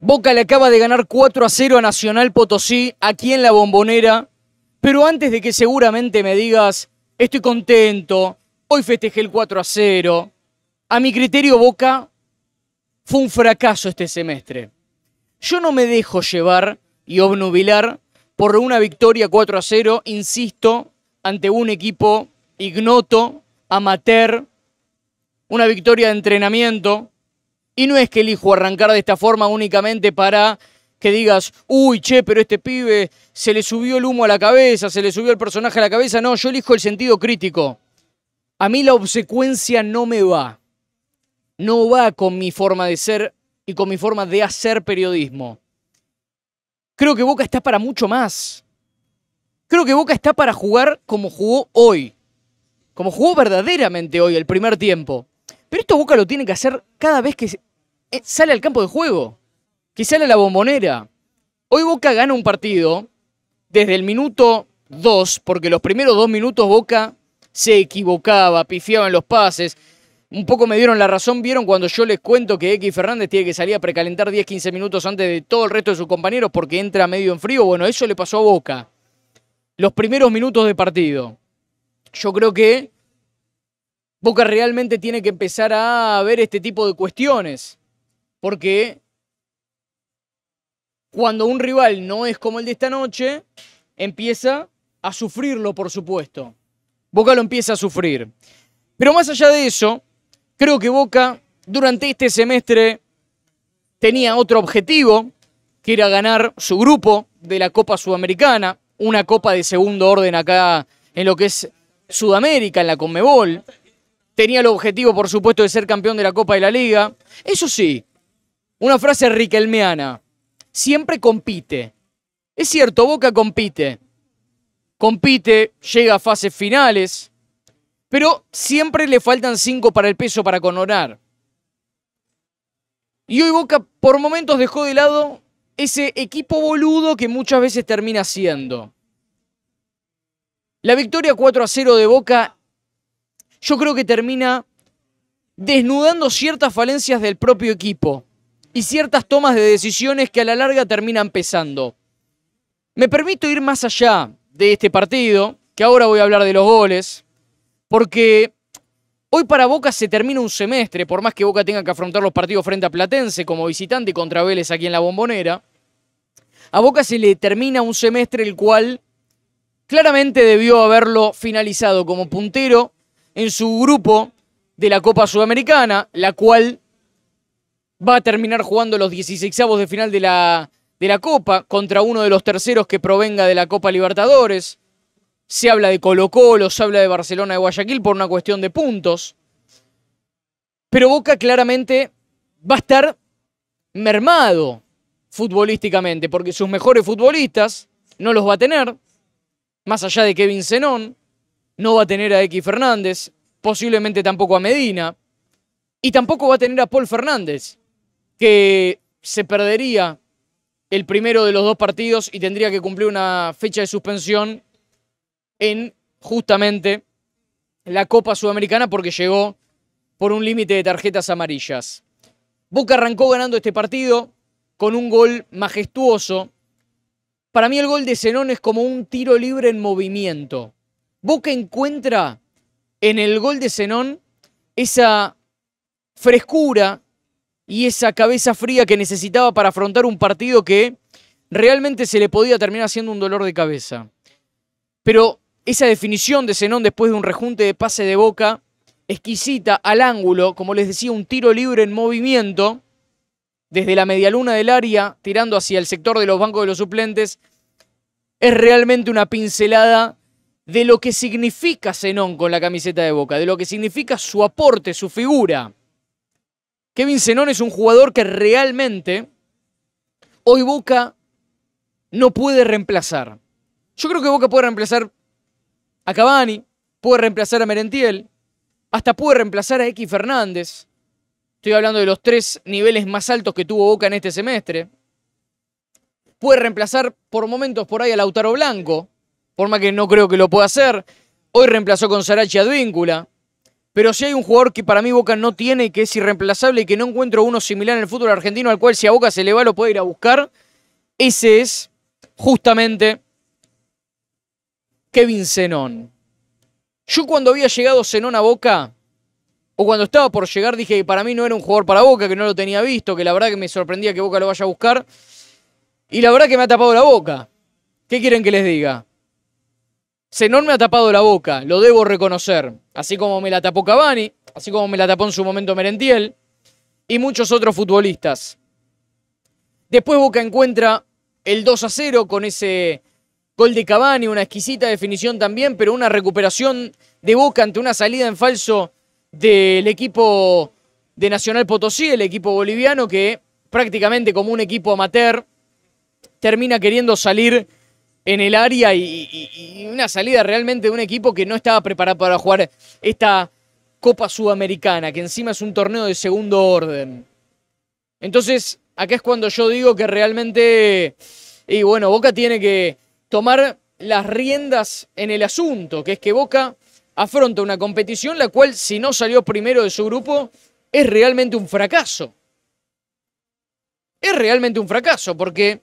Boca le acaba de ganar 4 a 0 a Nacional Potosí, aquí en la bombonera. Pero antes de que seguramente me digas, estoy contento, hoy festejé el 4 a 0, a mi criterio Boca fue un fracaso este semestre. Yo no me dejo llevar y obnubilar por una victoria 4 a 0, insisto, ante un equipo ignoto, amateur, una victoria de entrenamiento, y no es que elijo arrancar de esta forma únicamente para que digas, uy, che, pero este pibe se le subió el humo a la cabeza, se le subió el personaje a la cabeza. No, yo elijo el sentido crítico. A mí la obsecuencia no me va. No va con mi forma de ser y con mi forma de hacer periodismo. Creo que Boca está para mucho más. Creo que Boca está para jugar como jugó hoy. Como jugó verdaderamente hoy, el primer tiempo. Pero esto Boca lo tiene que hacer cada vez que eh, sale al campo de juego, que sale a la bombonera. Hoy Boca gana un partido desde el minuto 2, porque los primeros dos minutos Boca se equivocaba, pifiaba en los pases. Un poco me dieron la razón, vieron cuando yo les cuento que X Fernández tiene que salir a precalentar 10-15 minutos antes de todo el resto de sus compañeros porque entra medio en frío. Bueno, eso le pasó a Boca. Los primeros minutos de partido. Yo creo que Boca realmente tiene que empezar a ver este tipo de cuestiones, porque cuando un rival no es como el de esta noche, empieza a sufrirlo, por supuesto. Boca lo empieza a sufrir. Pero más allá de eso, creo que Boca durante este semestre tenía otro objetivo, que era ganar su grupo de la Copa Sudamericana, una copa de segundo orden acá en lo que es Sudamérica, en la Conmebol. Tenía el objetivo, por supuesto, de ser campeón de la Copa de la Liga. Eso sí, una frase riquelmeana. Siempre compite. Es cierto, Boca compite. Compite, llega a fases finales, pero siempre le faltan cinco para el peso para conorar. Y hoy Boca por momentos dejó de lado ese equipo boludo que muchas veces termina siendo. La victoria 4 a 0 de Boca yo creo que termina desnudando ciertas falencias del propio equipo y ciertas tomas de decisiones que a la larga terminan pesando. Me permito ir más allá de este partido, que ahora voy a hablar de los goles, porque hoy para Boca se termina un semestre, por más que Boca tenga que afrontar los partidos frente a Platense como visitante contra Vélez aquí en la bombonera, a Boca se le termina un semestre el cual claramente debió haberlo finalizado como puntero en su grupo de la Copa Sudamericana, la cual va a terminar jugando los 16 de final de la, de la Copa contra uno de los terceros que provenga de la Copa Libertadores. Se habla de Colo Colo, se habla de Barcelona de Guayaquil por una cuestión de puntos. Pero Boca claramente va a estar mermado futbolísticamente, porque sus mejores futbolistas no los va a tener, más allá de Kevin Zenón no va a tener a X Fernández, posiblemente tampoco a Medina, y tampoco va a tener a Paul Fernández, que se perdería el primero de los dos partidos y tendría que cumplir una fecha de suspensión en justamente la Copa Sudamericana porque llegó por un límite de tarjetas amarillas. Boca arrancó ganando este partido con un gol majestuoso. Para mí el gol de Zenón es como un tiro libre en movimiento. Boca encuentra en el gol de Zenón esa frescura y esa cabeza fría que necesitaba para afrontar un partido que realmente se le podía terminar haciendo un dolor de cabeza. Pero esa definición de Zenón después de un rejunte de pase de boca, exquisita al ángulo, como les decía, un tiro libre en movimiento, desde la medialuna del área, tirando hacia el sector de los bancos de los suplentes, es realmente una pincelada de lo que significa Zenón con la camiseta de Boca, de lo que significa su aporte, su figura. Kevin Zenón es un jugador que realmente hoy Boca no puede reemplazar. Yo creo que Boca puede reemplazar a Cavani, puede reemplazar a Merentiel, hasta puede reemplazar a X Fernández. Estoy hablando de los tres niveles más altos que tuvo Boca en este semestre. Puede reemplazar por momentos por ahí a Lautaro Blanco forma que no creo que lo pueda hacer. Hoy reemplazó con Sarachi Advíncula. Pero si hay un jugador que para mí Boca no tiene, que es irreemplazable y que no encuentro uno similar en el fútbol argentino, al cual si a Boca se le va lo puede ir a buscar, ese es justamente Kevin Zenón. Yo cuando había llegado Zenón a Boca, o cuando estaba por llegar, dije que para mí no era un jugador para Boca, que no lo tenía visto, que la verdad que me sorprendía que Boca lo vaya a buscar. Y la verdad que me ha tapado la boca. ¿Qué quieren que les diga? Zenón me ha tapado la boca, lo debo reconocer. Así como me la tapó Cavani, así como me la tapó en su momento Merentiel y muchos otros futbolistas. Después Boca encuentra el 2 a 0 con ese gol de Cavani, una exquisita definición también, pero una recuperación de Boca ante una salida en falso del equipo de Nacional Potosí, el equipo boliviano que prácticamente como un equipo amateur termina queriendo salir en el área y, una salida realmente de un equipo que no estaba preparado para jugar esta Copa Sudamericana, que encima es un torneo de segundo orden. Entonces, acá es cuando yo digo que realmente, y bueno, Boca tiene que tomar las riendas en el asunto, que es que Boca afronta una competición la cual si no salió primero de su grupo es realmente un fracaso. Es realmente un fracaso porque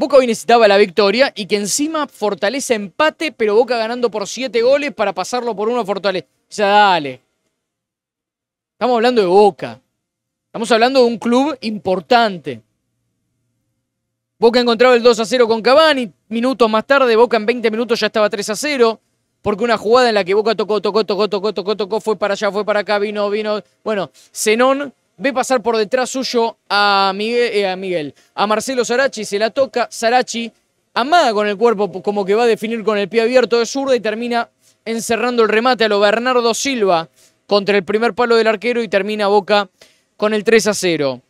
Boca hoy necesitaba la victoria y que encima Fortaleza empate, pero Boca ganando por siete goles para pasarlo por uno a Fortaleza. O sea, dale. Estamos hablando de Boca. Estamos hablando de un club importante. Boca encontraba el 2 a 0 con Cavani. Minutos más tarde, Boca en 20 minutos ya estaba 3 a 0. Porque una jugada en la que Boca tocó, tocó, tocó, tocó, tocó, tocó, fue para allá, fue para acá, vino, vino. Bueno, Zenón ve pasar por detrás suyo a Miguel, eh, a, a Marcelo Sarachi, se la toca, Sarachi amada con el cuerpo, como que va a definir con el pie abierto de zurda y termina encerrando el remate a lo Bernardo Silva contra el primer palo del arquero y termina Boca con el 3 a 0.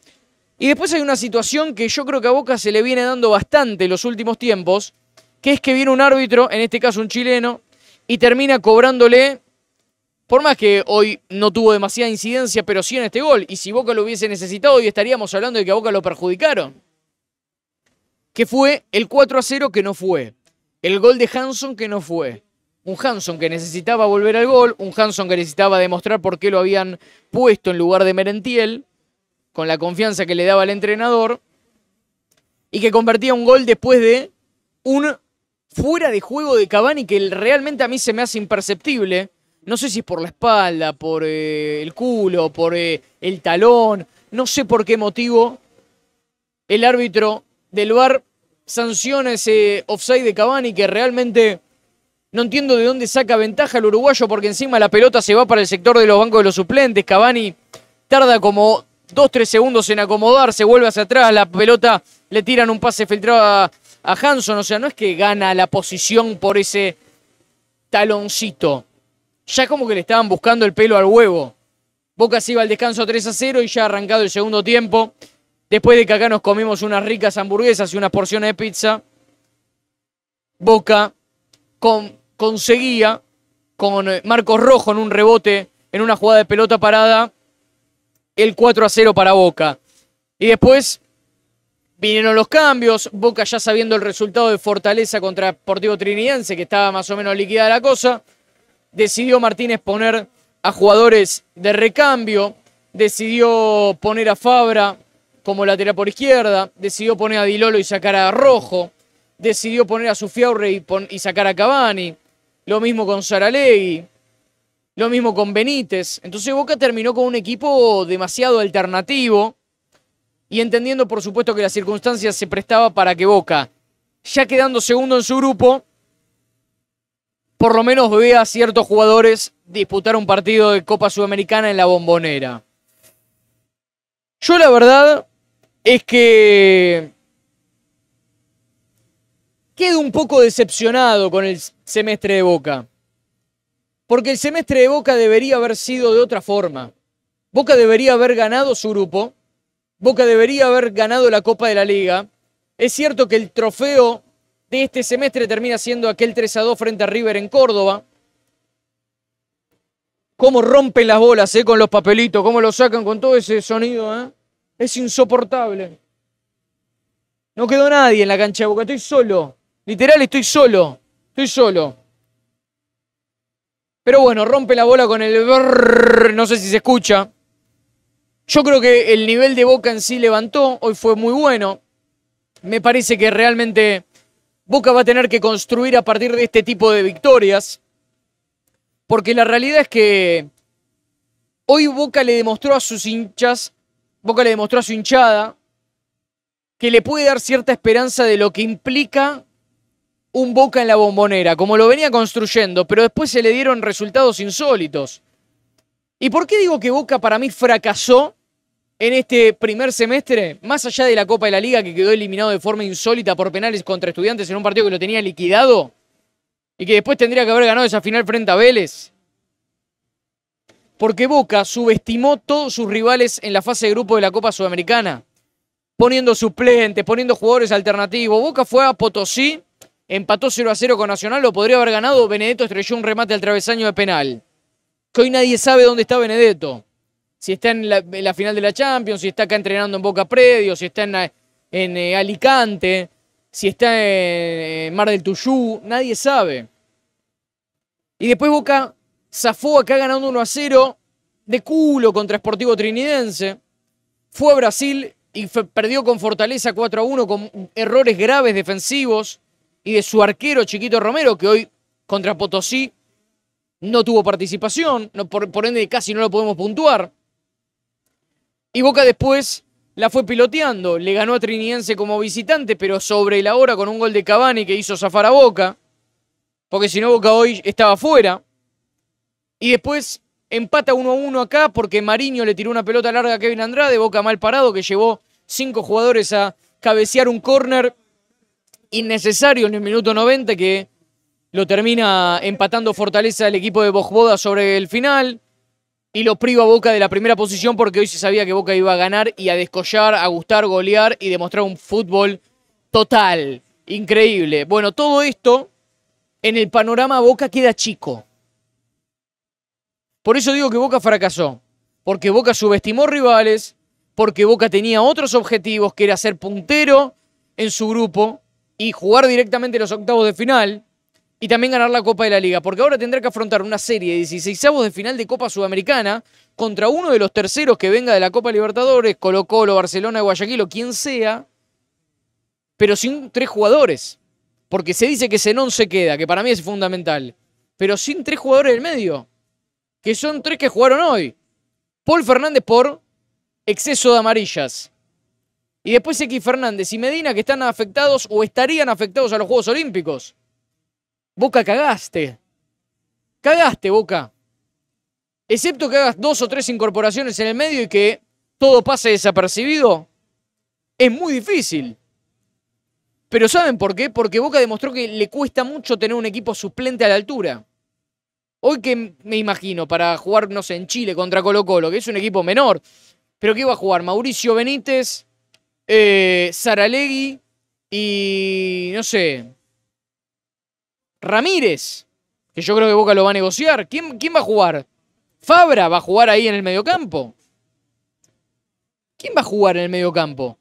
Y después hay una situación que yo creo que a Boca se le viene dando bastante en los últimos tiempos, que es que viene un árbitro, en este caso un chileno, y termina cobrándole por más que hoy no tuvo demasiada incidencia, pero sí en este gol. Y si Boca lo hubiese necesitado, hoy estaríamos hablando de que a Boca lo perjudicaron. Que fue el 4 a 0 que no fue. El gol de Hanson que no fue. Un Hanson que necesitaba volver al gol. Un Hanson que necesitaba demostrar por qué lo habían puesto en lugar de Merentiel. Con la confianza que le daba el entrenador. Y que convertía un gol después de un fuera de juego de Cavani que realmente a mí se me hace imperceptible no sé si es por la espalda, por eh, el culo, por eh, el talón, no sé por qué motivo el árbitro del VAR sanciona ese offside de Cavani que realmente no entiendo de dónde saca ventaja el uruguayo porque encima la pelota se va para el sector de los bancos de los suplentes. Cavani tarda como 2 tres segundos en acomodarse, vuelve hacia atrás, la pelota le tiran un pase filtrado a Hanson. O sea, no es que gana la posición por ese taloncito ya como que le estaban buscando el pelo al huevo. Boca se iba al descanso 3 a 0 y ya ha arrancado el segundo tiempo. Después de que acá nos comimos unas ricas hamburguesas y unas porciones de pizza, Boca conseguía con eh, Marcos Rojo en un rebote, en una jugada de pelota parada, el 4 a 0 para Boca. Y después vinieron los cambios, Boca ya sabiendo el resultado de Fortaleza contra Deportivo Trinidense, que estaba más o menos liquidada la cosa decidió Martínez poner a jugadores de recambio, decidió poner a Fabra como lateral por izquierda, decidió poner a Dilolo y sacar a Rojo, decidió poner a Sufiaurre y, y sacar a Cavani, lo mismo con Saralegui, lo mismo con Benítez. Entonces Boca terminó con un equipo demasiado alternativo y entendiendo por supuesto que las circunstancias se prestaba para que Boca, ya quedando segundo en su grupo, por lo menos ve a ciertos jugadores disputar un partido de Copa Sudamericana en la bombonera. Yo la verdad es que quedo un poco decepcionado con el semestre de Boca. Porque el semestre de Boca debería haber sido de otra forma. Boca debería haber ganado su grupo. Boca debería haber ganado la Copa de la Liga. Es cierto que el trofeo de este semestre termina siendo aquel 3 a 2 frente a River en Córdoba. Cómo rompen las bolas eh, con los papelitos, cómo lo sacan con todo ese sonido. Eh. Es insoportable. No quedó nadie en la cancha de Boca, estoy solo. Literal, estoy solo. Estoy solo. Pero bueno, rompe la bola con el... no sé si se escucha. Yo creo que el nivel de Boca en sí levantó, hoy fue muy bueno. Me parece que realmente Boca va a tener que construir a partir de este tipo de victorias, porque la realidad es que hoy Boca le demostró a sus hinchas, Boca le demostró a su hinchada, que le puede dar cierta esperanza de lo que implica un Boca en la bombonera, como lo venía construyendo, pero después se le dieron resultados insólitos. ¿Y por qué digo que Boca para mí fracasó en este primer semestre, más allá de la Copa de la Liga que quedó eliminado de forma insólita por penales contra estudiantes en un partido que lo tenía liquidado y que después tendría que haber ganado esa final frente a Vélez? Porque Boca subestimó todos sus rivales en la fase de grupo de la Copa Sudamericana, poniendo suplentes, poniendo jugadores alternativos. Boca fue a Potosí, empató 0 a 0 con Nacional, lo podría haber ganado. Benedetto estrelló un remate al travesaño de penal. Que hoy nadie sabe dónde está Benedetto si está en la, final de la Champions, si está acá entrenando en Boca Predio, si está en, eh, eh, Alicante, si está en Mar del Tuyú, nadie sabe. Y después Boca zafó acá ganando 1 a 0 de culo contra Sportivo Trinidense. Fue a Brasil y perdió con fortaleza 4 a 1 con errores graves defensivos y de su arquero Chiquito Romero, que hoy contra Potosí no tuvo participación, por ende casi no lo podemos puntuar. Y Boca después la fue piloteando. Le ganó a Triniense como visitante, pero sobre la hora con un gol de Cavani que hizo zafar a Boca. Porque si no, Boca hoy estaba fuera. Y después empata 1 a 1 acá porque Mariño le tiró una pelota larga a Kevin Andrade. Boca mal parado que llevó cinco jugadores a cabecear un córner innecesario en el minuto 90 que lo termina empatando Fortaleza el equipo de Bojboda sobre el final y lo priva Boca de la primera posición porque hoy se sabía que Boca iba a ganar y a descollar, a gustar, golear y demostrar un fútbol total, increíble. Bueno, todo esto en el panorama Boca queda chico. Por eso digo que Boca fracasó, porque Boca subestimó rivales, porque Boca tenía otros objetivos que era ser puntero en su grupo y jugar directamente los octavos de final y también ganar la Copa de la Liga, porque ahora tendrá que afrontar una serie de 16 avos de final de Copa Sudamericana contra uno de los terceros que venga de la Copa Libertadores, Colo Colo, Barcelona, Guayaquil o quien sea, pero sin tres jugadores. Porque se dice que Zenón se queda, que para mí es fundamental, pero sin tres jugadores del medio, que son tres que jugaron hoy. Paul Fernández por exceso de amarillas. Y después X Fernández y Medina que están afectados o estarían afectados a los Juegos Olímpicos. Boca cagaste. Cagaste, Boca. Excepto que hagas dos o tres incorporaciones en el medio y que todo pase desapercibido, es muy difícil. Pero ¿saben por qué? Porque Boca demostró que le cuesta mucho tener un equipo suplente a la altura. Hoy que me imagino para jugarnos sé, en Chile contra Colo Colo, que es un equipo menor, pero que iba a jugar Mauricio Benítez, eh, Saralegui y, no sé, Ramírez, que yo creo que Boca lo va a negociar. ¿Quién, va a jugar? Fabra va a jugar ahí en el mediocampo. ¿Quién va a jugar en el mediocampo?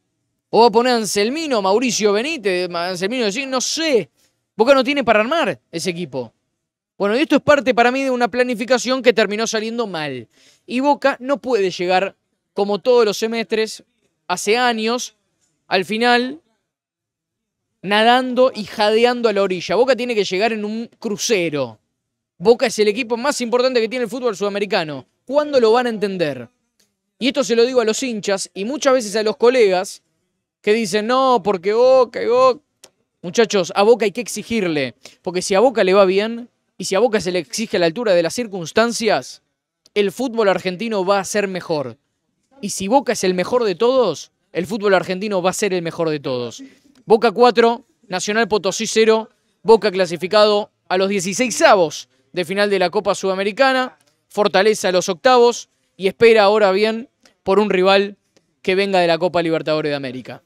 ¿O va a poner Anselmino, Mauricio Benítez, Anselmino no sé? Boca no tiene para armar ese equipo. Bueno, y esto es parte para mí de una planificación que terminó saliendo mal. Y Boca no puede llegar, como todos los semestres, hace años, al final nadando y jadeando a la orilla. Boca tiene que llegar en un crucero. Boca es el equipo más importante que tiene el fútbol sudamericano. ¿Cuándo lo van a entender? Y esto se lo digo a los hinchas y muchas veces a los colegas que dicen, no, porque Boca y Boca... Muchachos, a Boca hay que exigirle, porque si a Boca le va bien y si a Boca se le exige a la altura de las circunstancias, el fútbol argentino va a ser mejor. Y si Boca es el mejor de todos, el fútbol argentino va a ser el mejor de todos. Boca 4, Nacional Potosí 0, Boca clasificado a los 16 avos de final de la Copa Sudamericana, Fortaleza a los octavos y espera ahora bien por un rival que venga de la Copa Libertadores de América.